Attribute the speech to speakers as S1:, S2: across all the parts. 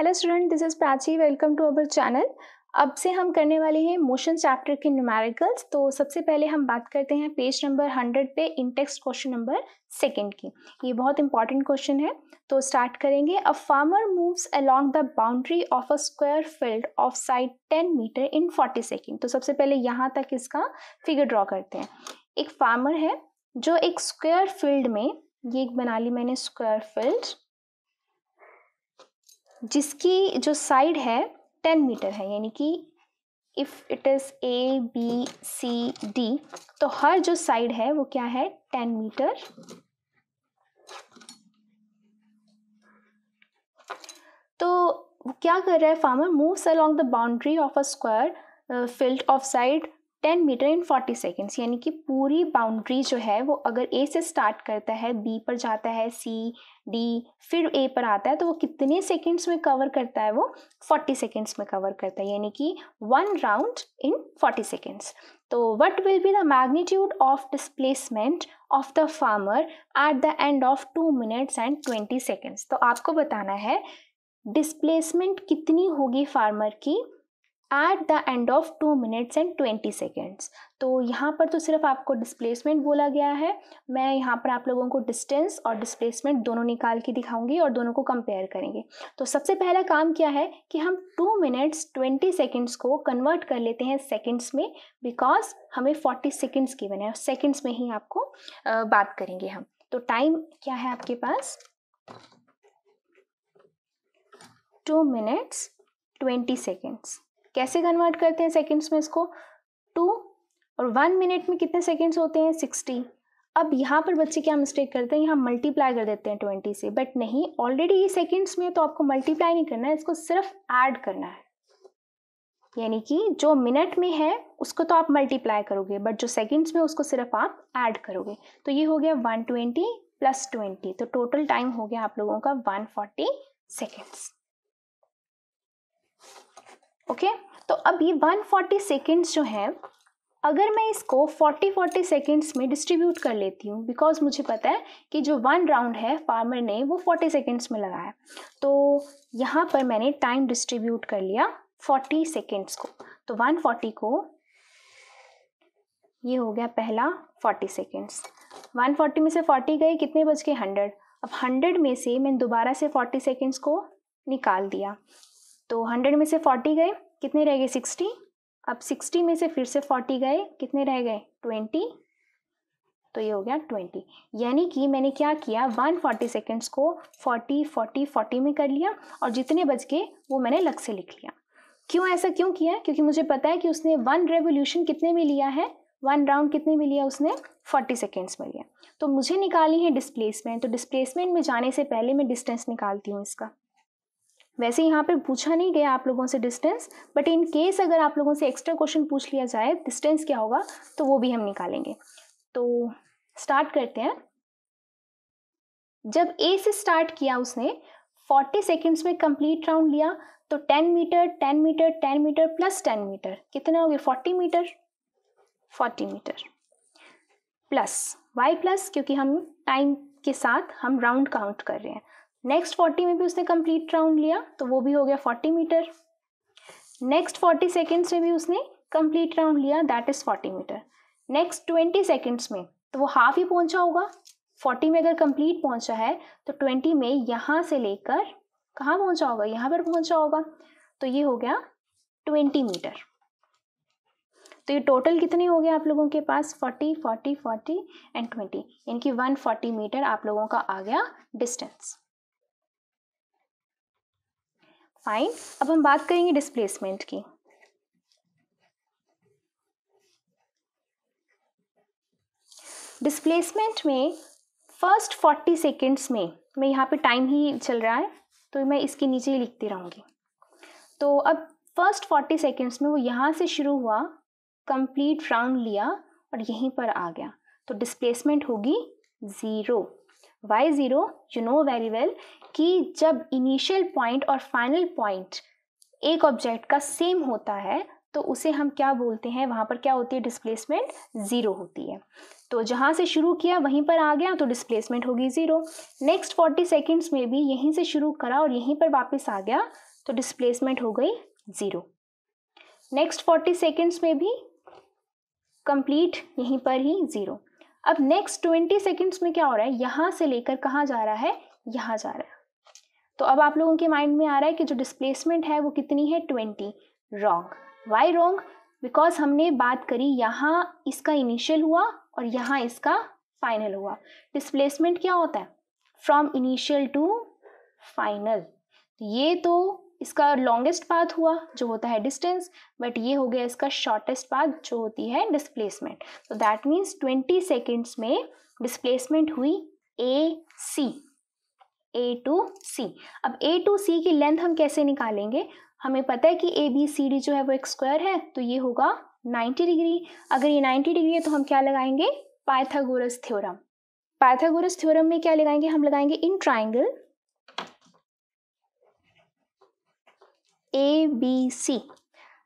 S1: Hello student this is Prachi welcome to our channel अब से हम करने वाले हैं मोशन चैप्टर के न्यूमेरिकल्स तो सबसे पहले हम बात करते हैं पेज नंबर हंड्रेड पे इंटेक्स क्वेश्चन नंबर सेकंड की ये बहुत इंपॉर्टेंट क्वेश्चन है तो स्टार्ट करेंगे a farmer moves along the boundary of a square field of side ten metre in forty second तो सबसे पहले यहाँ तक इसका फिगर ड्रॉ करते हैं एक फार्मर है जो एक स्क्वायर फील्ड में ये बना ली मैंने स्क्वायर फील्ड जिसकी जो साइड है टेन मीटर है यानी कि if it is A B C D तो हर जो साइड है वो क्या है टेन मीटर तो क्या कर रहा है farmer moves along the boundary of a square field of side ten metre in forty seconds यानी कि पूरी बाउंड्री जो है वो अगर ए से स्टार्ट करता है बी पर जाता है सी डी फिर ए पर आता है तो वो कितने सेकेंड्स में कवर करता है वो फोर्टी सेकेंड्स में कवर करता है यानी कि one round in forty seconds तो what will be the magnitude of displacement of the farmer at the end of two minutes and twenty seconds तो आपको बताना है डिस्प्लेसमेंट कितनी होगी फार्मर की at the end of two minutes and twenty seconds तो यहाँ पर तो सिर्फ आपको डिस्प्लेसमेंट बोला गया है मैं यहाँ पर आप लोगों को डिस्टेंस और डिस्प्लेसमेंट दोनों निकाल के दिखाऊंगी और दोनों को कंपेयर करेंगे तो सबसे पहला काम क्या है कि हम टू मिनट्स ट्वेंटी सेकेंड्स को कन्वर्ट कर लेते हैं सेकेंड्स में बिकॉज हमें फोर्टी सेकेंड्स की बने सेकेंड्स में ही आपको बात करेंगे हम तो टाइम क्या है आपके पास टू मिनट्स ट्वेंटी सेकेंड्स कैसे कन्वर्ट करते हैं सेकेंड्स में इसको टू और वन मिनट में कितने सेकेंड्स होते हैं सिक्सटी अब यहाँ पर बच्चे क्या मिस्टेक करते हैं यहाँ मल्टीप्लाई कर देते हैं ट्वेंटी से बट नहीं ऑलरेडी ये सेकेंड्स में तो आपको मल्टीप्लाई नहीं करना है इसको सिर्फ ऐड करना है यानी कि जो मिनट में है उसको तो आप मल्टीप्लाई करोगे बट जो सेकेंड्स में उसको सिर्फ आप ऐड करोगे तो ये हो गया वन ट्वेंटी प्लस ट्वेंटी तो टोटल टाइम हो गया आप लोगों का one forty seconds okay okay? तो अब ये 140 सेकेंड्स जो हैं अगर मैं इसको 40 फोर्टी सेकेंड्स में डिस्ट्रीब्यूट कर लेती हूँ बिकॉज मुझे पता है कि जो वन राउंड है फार्मर ने वो 40 सेकेंड्स में लगाया तो यहाँ पर मैंने टाइम डिस्ट्रीब्यूट कर लिया 40 सेकेंड्स को तो 140 को ये हो गया पहला 40 सेकेंड्स 140 में से 40 गए कितने बज गए हंड्रेड अब हंड्रेड में से मैंने दोबारा से फोर्टी सेकेंड्स को निकाल दिया तो हंड्रेड में से फोर्टी गए कितने रह गए सिक्सटी अब सिक्सटी में से फिर से फोर्टी गए कितने रह गए ट्वेंटी तो ये हो गया ट्वेंटी यानी कि मैंने क्या किया वन फोर्टी सेकेंड्स को फोर्टी फोर्टी फोर्टी में कर लिया और जितने बज गए वो मैंने लग से लिख लिया क्यों ऐसा क्यों किया क्योंकि मुझे पता है कि उसने वन रेवोल्यूशन कितने में लिया है वन राउंड कितने में लिया उसने फोर्टी सेकेंड्स में लिया तो मुझे निकाली है डिस्प्लेसमेंट तो डिस्प्लेसमेंट में जाने से पहले मैं डिस्टेंस निकालती हूँ इसका वैसे यहाँ पर पूछा नहीं गया आप लोगों से डिस्टेंस बट इन केस अगर आप लोगों से एक्स्ट्रा क्वेश्चन पूछ लिया जाए डिस्टेंस क्या होगा तो वो भी हम निकालेंगे तो स्टार्ट करते हैं जब ए से स्टार्ट किया उसने 40 सेकेंड्स में कंप्लीट राउंड लिया तो 10 metre 10 metre 10 metre plus 10 metre कितना हो गया 40 metre 40 metre plus why plus क्योंकि हम टाइम के साथ हम राउंड काउंट कर रहे हैं नेक्स्ट फोर्टी में भी उसने कंप्लीट राउंड लिया तो वो भी हो गया forty metre next forty seconds में भी उसने कंप्लीट राउंड लिया that is forty metre next twenty seconds में तो वो हाफ ही पहुंचा होगा फोर्टी में अगर कंप्लीट पहुंचा है तो ट्वेंटी में यहाँ से लेकर कहाँ पहुंचा होगा यहाँ पर पहुंचा होगा तो ये हो गया ट्वेंटी मीटर तो ये टोटल कितने हो गया आप लोगों के पास forty forty forty and twenty यानी कि वन फोर्टी मीटर आप लोगों का आ गया डिस्टेंस फाइन अब हम बात करेंगे डिस्प्लेसमेंट की डिस्प्लेसमेंट में फर्स्ट फोर्टी सेकेंड्स में मैं यहाँ पे टाइम ही चल रहा है तो मैं इसके नीचे ही लिखती रहूँगी तो अब फर्स्ट फोर्टी सेकेंड्स में वो यहाँ से शुरू हुआ कंप्लीट राउंड लिया और यहीं पर आ गया तो डिस्प्लेसमेंट होगी zero why zero you know very well कि जब इनिशियल पॉइंट और फाइनल पॉइंट एक ऑब्जेक्ट का सेम होता है तो उसे हम क्या बोलते हैं वहाँ पर क्या होती है डिस्प्लेसमेंट ज़ीरो होती है तो जहाँ से शुरू किया वहीं पर आ गया तो डिस्प्लेसमेंट होगी ज़ीरो नेक्स्ट फोर्टी सेकेंड्स में भी यहीं से शुरू करा और यहीं पर वापस आ गया तो डिस्प्लेसमेंट हो गई ज़ीरो नेक्स्ट फोर्टी सेकेंड्स में भी कंप्लीट यहीं पर ही ज़ीरो अब नेक्स्ट ट्वेंटी सेकेंड्स में क्या हो रहा है यहाँ से लेकर कहाँ जा रहा है यहाँ जा रहा है तो अब आप लोगों के माइंड में आ रहा है कि जो डिस्प्लेसमेंट है वो कितनी है twenty wrong why wrong because हमने बात करी यहाँ इसका इनिशियल हुआ और यहाँ इसका फाइनल हुआ डिस्प्लेसमेंट क्या होता है फ्रॉम इनिशियल टू फाइनल ये तो इसका लॉन्गेस्ट पाथ हुआ जो होता है डिस्टेंस बट ये हो गया इसका शॉर्टेस्ट पाथ जो होती है डिस्प्लेसमेंट तो दैट मीन्स ट्वेंटी सेकेंड्स में डिस्प्लेसमेंट हुई ए सी ए टू सी अब ए टू सी की लेंथ हम कैसे निकालेंगे हमें पता है कि ए बी सी डी जो है वो एक स्क्वायर है तो ये होगा 90 डिग्री अगर ये 90 डिग्री है तो हम क्या लगाएंगे पाइथागोरस थ्योरम पाइथागोरस थ्योरम में क्या लगाएंगे हम लगाएंगे इन ट्राइंगल ए बी सी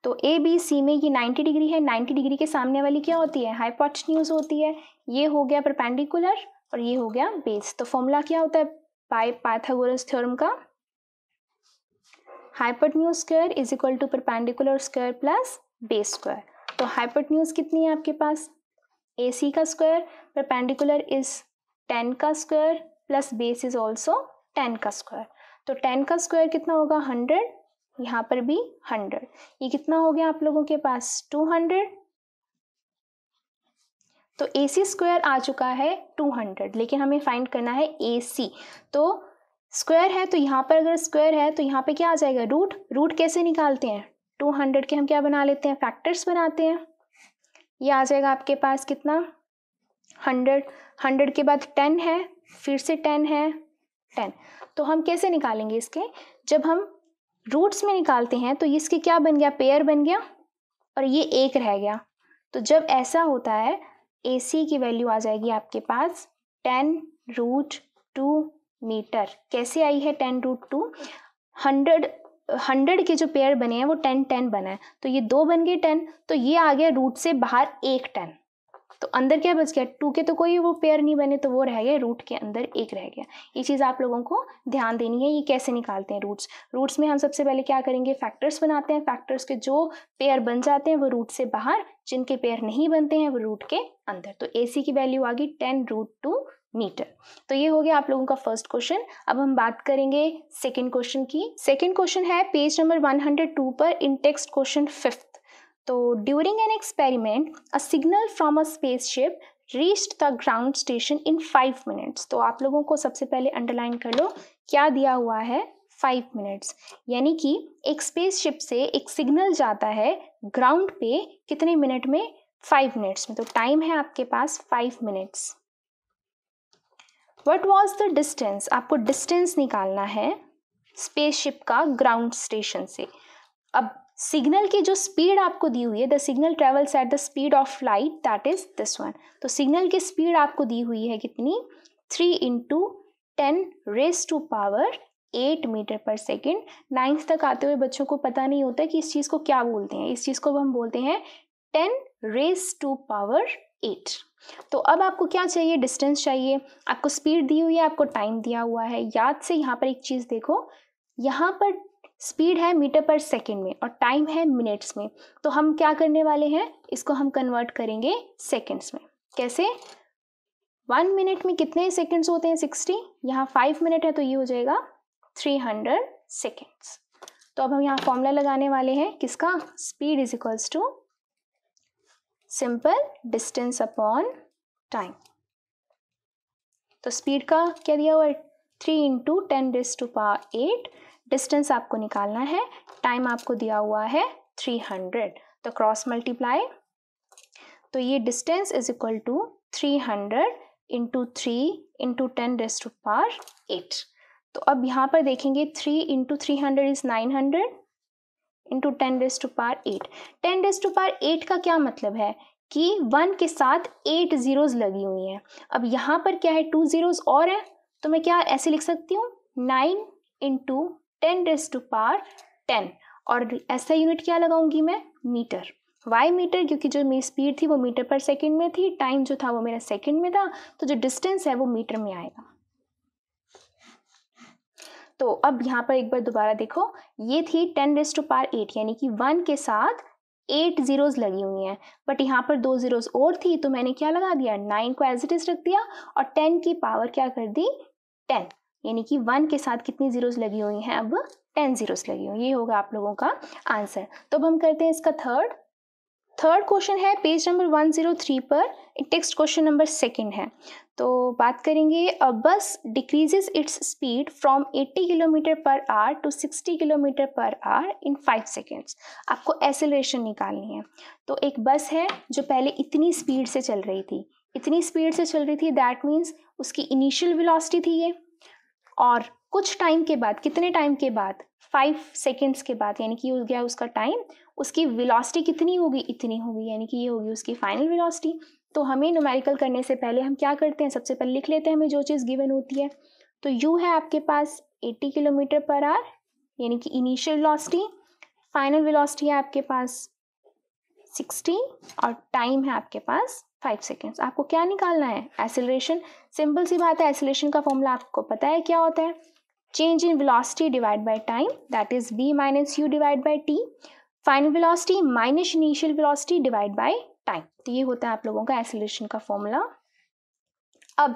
S1: तो ए बी सी में ये 90 डिग्री है 90 डिग्री के सामने वाली क्या होती है हाइपोटन्यूज होती है ये हो गया परपेंडिकुलर और ये हो गया बेस तो फॉर्मूला क्या होता है by Pythagoras थ्योरम का new square is equal to perpendicular square plus base square तो हाइपोटन्यूज कितनी है आपके पास ए सी का स्क्वायर परपेंडिकुलर इज टेन का square plus base is also ten का स्क्वायर तो टेन का स्क्वायर कितना होगा हंड्रेड यहाँ पर भी हंड्रेड ये कितना हो गया आप लोगों के पास टू हंड्रेड तो ए सी स्क्वायर आ चुका है टू हंड्रेड लेकिन हमें फाइंड करना है ए सी तो स्क्वायर है तो यहाँ पर अगर स्क्वायर है तो यहाँ पे क्या आ जाएगा रूट रूट कैसे निकालते हैं टू हंड्रेड के हम क्या बना लेते हैं फैक्टर्स बनाते हैं ये आ जाएगा आपके पास कितना हंड्रेड हंड्रेड के बाद टेन है फिर से टेन है टेन तो हम कैसे निकालेंगे इसके जब हम रूट्स में निकालते हैं तो इसके क्या बन गया पेयर बन गया और ये एक रह गया तो जब ऐसा होता है ए सी की वैल्यू आ जाएगी आपके पास टेन रूट टू मीटर कैसे आई है ten root two hundred hundred के जो पेयर बने हैं वो टेन टेन बना है तो ये दो बन गए टेन तो ये आ गया रूट से बाहर एक टेन तो अंदर क्या बच गया टू के तो कोई वो पेयर नहीं बने तो वो रह गए रूट के अंदर एक रह गया ये चीज़ आप लोगों को ध्यान देनी है ये कैसे निकालते हैं रूट्स रूट्स में हम सबसे पहले क्या करेंगे फैक्टर्स बनाते हैं फैक्टर्स के जो पेयर बन जाते हैं वो रूट से बाहर जिनके पेयर नहीं बनते हैं वो रूट के अंदर तो ए की वैल्यू आ गई टेन रूट टू मीटर तो ये हो गया आप लोगों का फर्स्ट क्वेश्चन अब हम बात करेंगे सेकेंड क्वेश्चन की सेकेंड क्वेश्चन है पेज नंबर टू पर इन टेक्स्ट क्वेश्चन फिफ्थ तो during an experiment a signal from a spaceship reached the ground station in five minutes तो आप लोगों को सबसे पहले अंडरलाइन कर लो क्या दिया हुआ है फाइव मिनट्स यानी कि एक स्पेसशिप से एक सिग्नल जाता है ग्राउंड पे कितने मिनट में फाइव मिनट्स में तो टाइम है आपके पास five minutes what was the distance आपको डिस्टेंस निकालना है स्पेसशिप का ग्राउंड स्टेशन से अब सिग्नल की जो स्पीड आपको दी हुई है the signal travels at the speed of light that is this one तो सिग्नल की स्पीड आपको दी हुई है कितनी three into ten raise to power eight metre per second ninth तक आते हुए बच्चों को पता नहीं होता कि इस चीज़ को क्या बोलते हैं इस चीज़ को हम बोलते हैं ten raise to power eight तो अब आपको क्या चाहिए डिस्टेंस चाहिए आपको स्पीड दी हुई है आपको टाइम दिया हुआ है याद से यहाँ पर एक चीज़ देखो यहाँ पर स्पीड है मीटर पर सेकेंड में और टाइम है मिनट्स में तो हम क्या करने वाले हैं इसको हम कन्वर्ट करेंगे सेकेंड्स में कैसे वन मिनट में कितने सेकेंड्स होते हैं सिक्सटी यहाँ फाइव मिनट है तो ये हो जाएगा थ्री हंड्रेड सेकेंड्स तो अब हम यहाँ फॉर्मूला लगाने वाले हैं किसका speed is equals to simple distance upon time तो स्पीड का क्या दिया हुआ है three into ten raise to power eight distance आपको निकालना है टाइम आपको दिया हुआ है थ्री हंड्रेड तो क्रॉस मल्टीप्लाई तो ये distance is equal to three hundred into three into ten raise to power eight तो अब यहाँ पर देखेंगे three into three hundred is nine hundred into ten raise to power eight ten raise to power eight का क्या मतलब है कि वन के साथ एट ज़ीरोज़ लगी हुई हैं अब यहाँ पर क्या है टू ज़ीरोज़ और है तो मैं क्या ऐसे लिख सकती हूँ nine into ten raise to power ten और ऐसा यूनिट क्या लगाऊंगी मैं मीटर वाई मीटर क्योंकि जो मेरी स्पीड थी वो मीटर पर सेकेंड में थी टाइम जो था वो मेरा सेकेंड में था तो जो डिस्टेंस है वो मीटर में आएगा तो अब यहाँ पर एक बार दोबारा देखो ये थी ten raise to power eight यानी कि वन के साथ एट जीरोज़ लगी हुई हैं बट यहाँ पर दो जीरोज़ और थी तो मैंने क्या लगा दिया नाइन को एज इट इज़ रख दिया और टेन की पावर क्या कर दी टेन यानी कि वन के साथ कितनी जीरोज़ लगी हुई हैं अब टेन जीरोज़ लगी हुई ये होगा आप लोगों का आंसर तो अब हम करते हैं इसका थर्ड थर्ड क्वेश्चन है page number one zero three पर टेक्स्ट क्वेश्चन नंबर सेकेंड है तो बात करेंगे a bus decreases its speed from 80 kilometre per hour to 60 kilometre per hour in five seconds आपको एसेलेशन निकालनी है तो एक बस है जो पहले इतनी स्पीड से चल रही थी इतनी स्पीड से चल रही थी दैट मीन्स उसकी इनिशियल विलॉसिटी थी ये और कुछ टाइम के बाद कितने टाइम के बाद फाइव सेकेंड्स के बाद यानी कि हो गया उसका टाइम उसकी वेलोसिटी कितनी होगी इतनी होगी यानी कि ये होगी उसकी फाइनल वेलोसिटी तो हमें नोमेरिकल करने से पहले हम क्या करते हैं सबसे पहले लिख लेते हैं हमें जो चीज़ गिवन होती है तो यू है आपके पास एट्टी किलोमीटर पर आर यानी कि इनिशियल वेलोसिटी फाइनल वेलोसिटी है आपके पास सिक्सटी और टाइम है आपके पास फाइव सेकेंड्स आपको क्या निकालना है एसिलेशन सिंपल सी बात है एसिलेशन का फॉर्मूला आपको पता है क्या होता है change in velocity divide by time that is v minus u divide by t final velocity minus initial velocity divide by time तो ये होता है आप लोगों का एसिलेशन का फॉर्मूला अब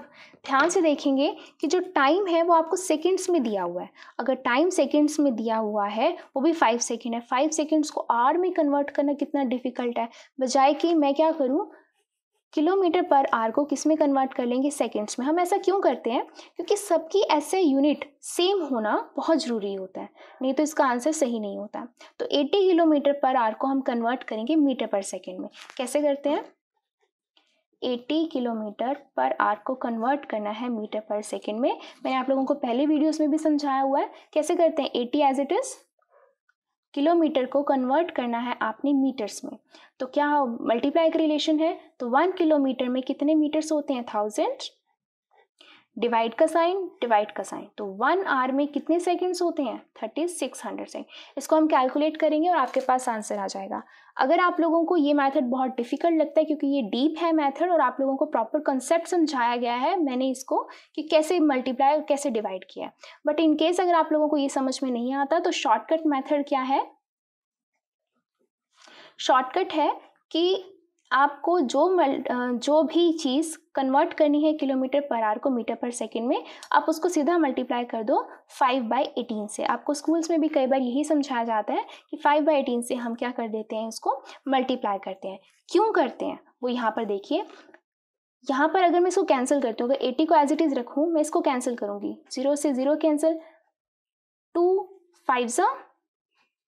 S1: ध्यान से देखेंगे कि जो टाइम है वो आपको सेकंड्स में दिया हुआ है अगर टाइम सेकंड्स में दिया हुआ है वो भी फाइव सेकंड है फाइव सेकंड्स को आर में कन्वर्ट करना कितना डिफिकल्ट है बजाय कि मैं क्या करूँ किलोमीटर पर आर को किस में कन्वर्ट कर लेंगे सेकेंड्स में हम ऐसा क्यों करते हैं क्योंकि सबकी ऐसे यूनिट सेम होना बहुत ज़रूरी होता है नहीं तो इसका आंसर सही नहीं होता तो 80 किलोमीटर पर आर को हम कन्वर्ट करेंगे मीटर पर सेकेंड में कैसे करते हैं 80 किलोमीटर पर आर को कन्वर्ट करना है मीटर पर सेकेंड में मैंने आप लोगों को पहले वीडियोज़ में भी समझाया हुआ है कैसे करते हैं eighty as it is kilometre को कन्वर्ट करना है आपने मीटर्स में तो क्या मल्टीप्लाई का रिलेशन है तो वन किलोमीटर में कितने मीटर्स होते हैं थाउजेंड डिवाइड का साइन डिवाइड का साइन तो वन आर में कितने सेकेंड्स होते हैं थर्टी सिक्स हंड्रेड सेकेंड इसको हम कैलकुलेट करेंगे और आपके पास आंसर आ जाएगा अगर आप लोगों को ये मेथड बहुत डिफिकल्ट लगता है क्योंकि ये डीप है मेथड और आप लोगों को प्रॉपर कंसेप्ट समझाया गया है मैंने इसको कि कैसे मल्टीप्लाई और कैसे डिवाइड किया है बट इन केस अगर आप लोगों को ये समझ में नहीं आता तो शॉर्टकट मैथड क्या है शॉर्टकट है कि आपको जो मल जो भी चीज़ कन्वर्ट करनी है किलोमीटर पर आर को मीटर पर सेकंड में आप उसको सीधा मल्टीप्लाई कर दो फाइव बाई एटीन से आपको स्कूल्स में भी कई बार यही समझाया जाता है कि फाइव बाई एटीन से हम क्या कर देते हैं इसको मल्टीप्लाई करते हैं क्यों करते हैं वो यहाँ पर देखिए यहाँ पर अगर मैं इसको कैंसिल करती हूँ अगर एटी को एज इट इज़ रखूँ मैं इसको कैंसिल करूँगी जीरो से ज़ीरो कैंसिल टू फाइव ज़ा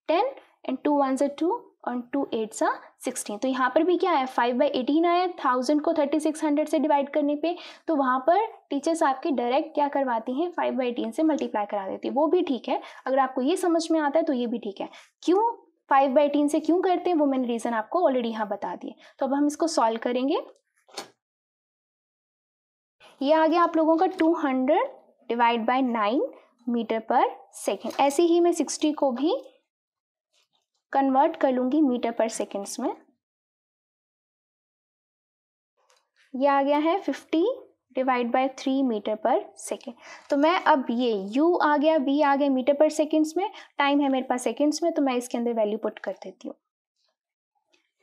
S1: टेन एंड टू वन ज़ा टू और टू एट ज़ा सिक्सटीन तो यहाँ पर भी क्या है फाइव बाई एटीन आया थाउजेंड को थर्टी सिक्स हंड्रेड से डिवाइड करने पे तो वहाँ पर टीचर्स आपके डायरेक्ट क्या करवाती हैं फाइव बाई एटीन से मल्टीप्लाई करा देती है वो भी ठीक है अगर आपको ये समझ में आता है तो ये भी ठीक है क्यों फाइव बाई एटीन से क्यों करते हैं वो मैंने रीज़न आपको ऑलरेडी यहाँ बता दिए तो अब हम इसको सॉल्व करेंगे ये आ गया आप लोगों का two hundred divide by nine metre per second ऐसे ही मैं सिक्सटी को भी कन्वर्ट कर लूँगी मीटर पर सेकेंड्स में ये आ गया है fifty divide by three metre per second तो मैं अब ये u आ गया v आ गया मीटर पर सेकेंड्स में टाइम है मेरे पास सेकेंड्स में तो मैं इसके अंदर वैल्यू पुट कर देती हूँ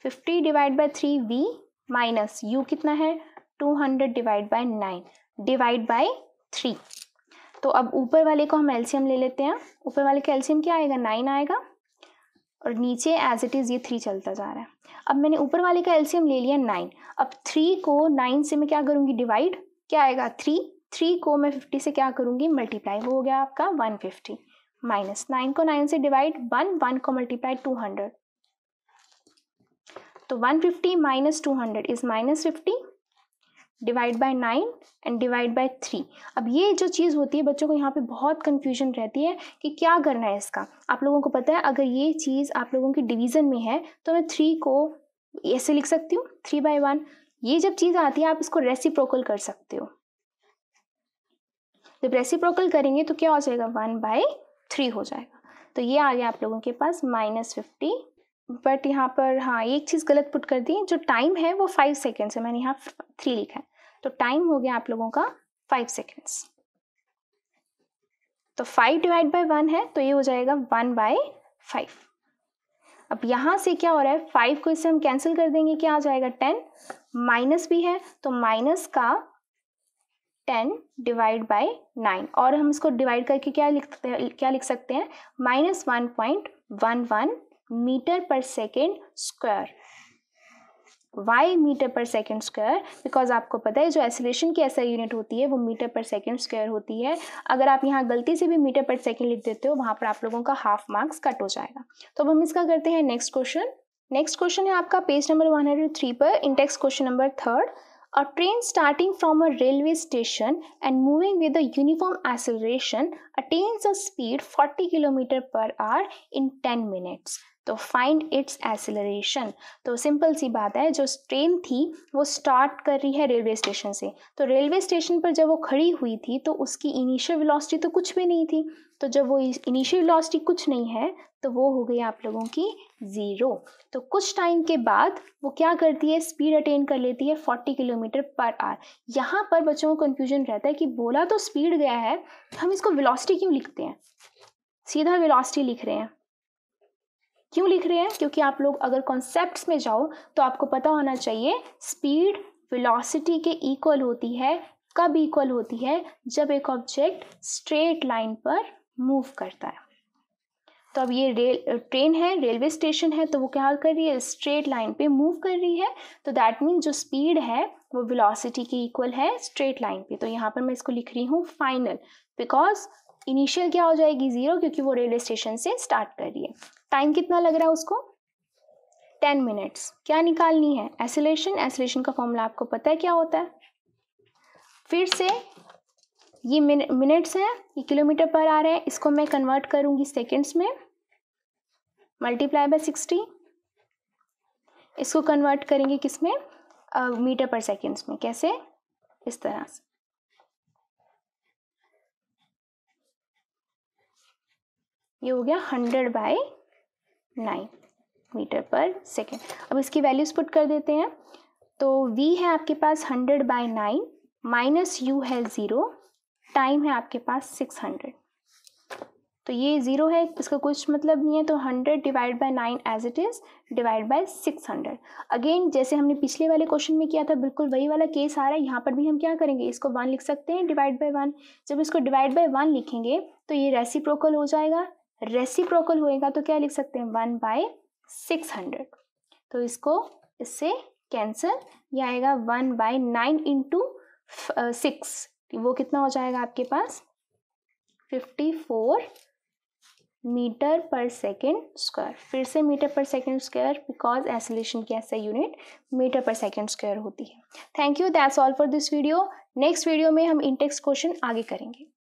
S1: fifty divide by three v minus u कितना है two hundred divide by nine divide by three तो अब ऊपर वाले को हम एल्सियम ले लेते हैं ऊपर वाले का एल्सियम क्या आएगा नाइन आएगा और नीचे एज इट इज़ ये थ्री चलता जा रहा है अब मैंने ऊपर वाले का एल्सियम ले लिया नाइन अब थ्री को नाइन से मैं क्या करूँगी डिवाइड क्या आएगा थ्री थ्री को मैं फिफ्टी से क्या करूँगी मल्टीप्लाई वो हो गया आपका वन फिफ्टी माइनस नाइन को नाइन से डिवाइड वन वन को मल्टीप्लाई टू हंड्रेड तो one fifty minus two hundred is minus fifty divide by nine and divide by three अब ये जो चीज़ होती है बच्चों को यहाँ पे बहुत कन्फ्यूजन रहती है कि क्या करना है इसका आप लोगों को पता है अगर ये चीज़ आप लोगों की डिवीज़न में है तो मैं थ्री को ऐसे लिख सकती हूँ थ्री बाई वन ये जब चीज़ आती है आप इसको रेसिप्रोकल कर सकते हो जब रेसिप्रोकल करेंगे तो क्या हो जाएगा वन बाई थ्री हो जाएगा तो ये आ गया आप लोगों के पास माइनस फिफ्टी बट यहाँ पर हाँ एक चीज़ गलत पुट कर दी जो टाइम है वो फाइव सेकेंड्स है मैंने यहाँ थ्री लिखा है तो टाइम हो गया आप लोगों का फाइव सेकेंड्स तो फाइव डिवाइड बाय वन है तो ये हो जाएगा वन बाय फाइव अब यहाँ से क्या हो रहा है फाइव को इससे हम कैंसिल कर देंगे क्या आ जाएगा टेन माइनस भी है तो माइनस का टेन डिवाइड बाय नाइन और हम इसको डिवाइड करके क्या लिख क्या लिख सकते हैं minus one point one one metre per second square why metre per second square because आपको पता है जो एसोलेशन की ऐसा यूनिट होती है वो मीटर पर सेकेंड स्क्वायर होती है अगर आप यहाँ गलती से भी मीटर पर सेकेंड लिख देते हो वहाँ पर आप लोगों का हाफ मार्क्स कट हो जाएगा तो अब हम इसका करते हैं नेक्स्ट क्वेश्चन नेक्स्ट क्वेश्चन है आपका page number one hundred three पर intext question number third a train starting from a railway station and moving with a uniform acceleration attains a speed forty kilometre per hour in ten minutes तो find its acceleration तो simple सी बात है जो train थी वो start कर रही है रेलवे स्टेशन से तो रेलवे स्टेशन पर जब वो खड़ी हुई थी तो उसकी इनिशियल वेलोसिटी तो कुछ भी नहीं थी तो जब वो इनिशियल वेलोसिटी कुछ नहीं है तो वो हो गई आप लोगों की ज़ीरो तो कुछ टाइम के बाद वो क्या करती है स्पीड अटेन कर लेती है फोर्टी किलोमीटर पर आर यहाँ पर बच्चों को कन्फ्यूजन रहता है कि बोला तो स्पीड गया है हम इसको विलॉसिटी क्यों लिखते हैं सीधा विलॉसिटी लिख रहे हैं क्यों लिख रहे हैं क्योंकि आप लोग अगर कॉन्सेप्ट में जाओ तो आपको पता होना चाहिए स्पीड वेलोसिटी के इक्वल होती है कब इक्वल होती है जब एक ऑब्जेक्ट स्ट्रेट लाइन पर मूव करता है तो अब ये रेल ट्रेन है रेलवे स्टेशन है तो वो क्या कर रही है स्ट्रेट लाइन पे मूव कर रही है तो दैट मीन जो स्पीड है वो वेलोसिटी के इक्वल है स्ट्रेट लाइन पे तो यहाँ पर मैं इसको लिख रही हूँ फाइनल बिकॉज इनिशियल क्या हो जाएगी ज़ीरो क्योंकि वो रेलवे स्टेशन से स्टार्ट कर रही है टाइम कितना लग रहा है उसको टेन मिनट्स क्या निकालनी है एसिलेशन एसिलेशन का फॉर्मूला आपको पता है क्या होता है फिर से ये मिनट्स हैं ये किलोमीटर पर आ रहे हैं इसको मैं कन्वर्ट करूंगी सेकेंड्स में मल्टीप्लाई बाय सिक्सटी इसको कन्वर्ट करेंगे किस में मीटर पर सेकेंड्स में कैसे इस तरह से ये हो गया hundred by nine metre per second अब इसकी वैल्यूज पुट कर देते हैं तो v है आपके पास hundred by nine minus u है ज़ीरो टाइम है आपके पास सिक्स हंड्रेड तो ये ज़ीरो है इसका कुछ मतलब नहीं है तो hundred divide by nine as it is divide by six hundred again जैसे हमने पिछले वाले क्वेश्चन में किया था बिल्कुल वही वाला केस आ रहा है यहाँ पर भी हम क्या करेंगे इसको वन लिख सकते हैं डिवाइड बाई वन जब इसको डिवाइड बाई वन लिखेंगे तो ये रेसिप्रोकल हो जाएगा रेसिप्रोकल होएगा तो क्या लिख सकते हैं वन बाय सिक्स हंड्रेड तो इसको इससे कैंसिल ये आएगा one by nine into six वो कितना हो जाएगा आपके पास fifty four metre per second square फिर से metre per second square because acceleration की ऐसा unit metre per second square होती है thank you that's all for this video next video में हम इंटेक्स क्वेश्चन आगे करेंगे